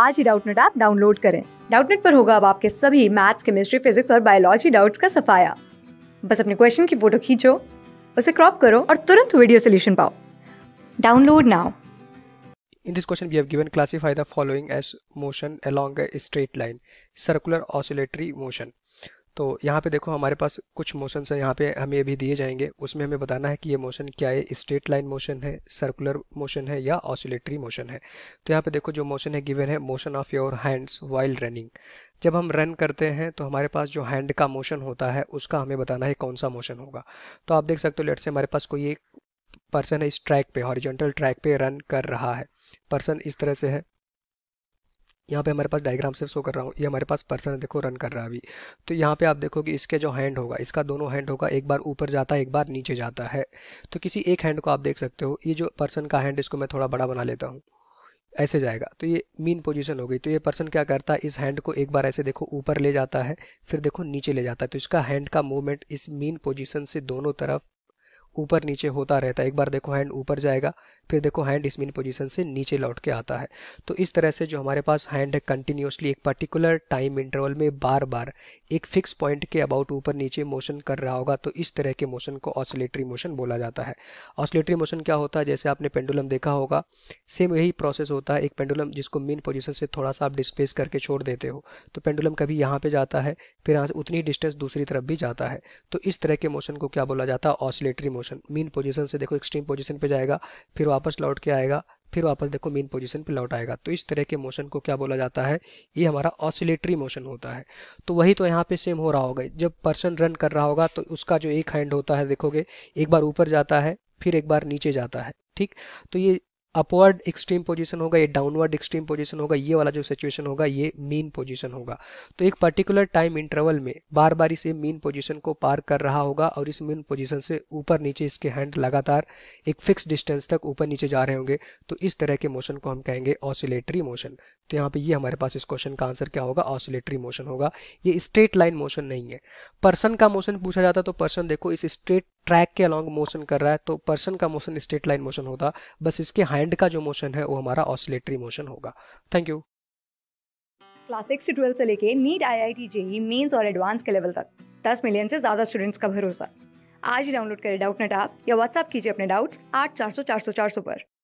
आज ही Doubtnut app download करें डाउटनेट पर होगा अब आपके सभी मैथ्स केमिस्ट्री फिजिक्स और बायोलॉजी डाउट्स का सफाया बस अपने क्वेश्चन की फोटो खींचो उसे क्रॉप करो और तुरंत वीडियो सोल्यूशन पाओ download now In this question, we have given classify the following as motion along a straight line, circular oscillatory motion. तो यहाँ पे देखो हमारे पास कुछ मोशन है यहाँ पे हमें भी दिए जाएंगे उसमें हमें बताना है कि ये मोशन क्या है स्ट्रेट लाइन मोशन है सर्कुलर मोशन है या ऑसिलेटरी मोशन है तो यहाँ पे देखो जो मोशन है गिवन है motion of your hands while running जब हम रन करते हैं तो हमारे पास जो हैंड का मोशन होता है उसका हमें बताना है कौन सा मोशन होगा तो आप देख सकते हो लेट से हमारे पास कोई एक पर्सन है इस ट्रैक पे हॉरिजेंटल ट्रैक पे रन कर रहा है पर्सन इस तरह से है यहाँ पे हमारे पास डायग्राम सिर्फ शो कर रहा हूँ ये हमारे पास पर्सन है देखो रन कर रहा है अभी तो यहाँ पे आप देखो कि इसके जो हैंड होगा इसका दोनों हैंड होगा एक बार ऊपर जाता है एक बार नीचे जाता है तो किसी एक हैंड को आप देख सकते हो ये जो पर्सन का हैंड इसको मैं थोड़ा बड़ा बना लेता हूँ ऐसे जाएगा तो ये मीन पोजिशन हो गई तो ये पर्सन क्या करता है इस हैंड को एक बार ऐसे देखो ऊपर ले जाता है फिर देखो नीचे ले जाता है तो इसका हैंड का मूवमेंट इस मीन पोजिशन से दोनों तरफ ऊपर नीचे होता रहता है एक बार देखो हैंड ऊपर जाएगा फिर देखो हैंड इस मीन पोजीशन से नीचे लौट के आता है तो इस तरह से जो हमारे पास हैंड है कंटिन्यूसली एक पर्टिकुलर टाइम इंटरवल में बार बार एक फिक्स पॉइंट के अबाउट ऊपर नीचे मोशन कर रहा होगा तो इस तरह के मोशन को ऑसिलेटरी मोशन बोला जाता है ऑसिलेटरी मोशन क्या होता है जैसे आपने पेंडुलम देखा होगा सेम यही प्रोसेस होता है एक पेंडुलम जिसको मेन पोजिशन से थोड़ा सा आप डिस्पेस करके छोड़ देते हो तो पेंडुलम कभी यहाँ पर जाता है फिर यहाँ से उतनी डिस्टेंस दूसरी तरफ भी जाता है तो इस तरह के मोशन को क्या बोला जाता है ऑसिलेटरी मोशन मीन पोजिशन से देखो एक्सट्रीम पोजिशन पर जाएगा फिर वापस लौट के आएगा फिर वापस देखो मेन पोजीशन पे लौट आएगा तो इस तरह के मोशन को क्या बोला जाता है ये हमारा ऑसिलेटरी मोशन होता है तो वही तो यहाँ पे सेम हो रहा होगा जब पर्सन रन कर रहा होगा तो उसका जो एक हैंड होता है देखोगे एक बार ऊपर जाता है फिर एक बार नीचे जाता है ठीक तो ये अपवर्ड एक्सट्रीम पोजीशन होगा ये डाउनवर्ड एक्सट्रीम पोजीशन होगा ये वाला जो सिचुएशन होगा ये मीन पोजीशन होगा तो एक पर्टिकुलर टाइम इंटरवल में बार बार इसे मीन पोजीशन को पार कर रहा होगा और इस मीन पोजीशन से ऊपर नीचे इसके हैंड लगातार एक फिक्स डिस्टेंस तक ऊपर नीचे जा रहे होंगे तो इस तरह के मोशन को हम कहेंगे ऑसिलेटरी मोशन तो यहाँ पे ये हमारे पास इस क्वेश्चन का आंसर क्या होगा ऑसिलेटरी मोशन होगा ये स्ट्रेट लाइन मोशन नहीं है पर्सन का मोशन पूछा जाता तो पर्सन देखो इस स्ट्रेट ट्रैक के अलॉन्ग मोशन कर रहा है तो पर्सन का मोशन स्ट्रेट लाइन मोशन होता बस इसके हैंड का जो मोशन है वो हमारा ऑसिलेटरी मोशन होगा थैंक यू क्लास सिक्स से ट्वेल्थ से लेके NEET I I T JEE mains और एडवांस के लेवल तक दस मिलियन से ज़्यादा स्टूडेंट्स का भरोसा आज ही डाउनलोड करें डाउट नेट आप या व्हाट्सअप कीजिए अपने डाउट्स आठ चार सौ चार सौ चार सौ पर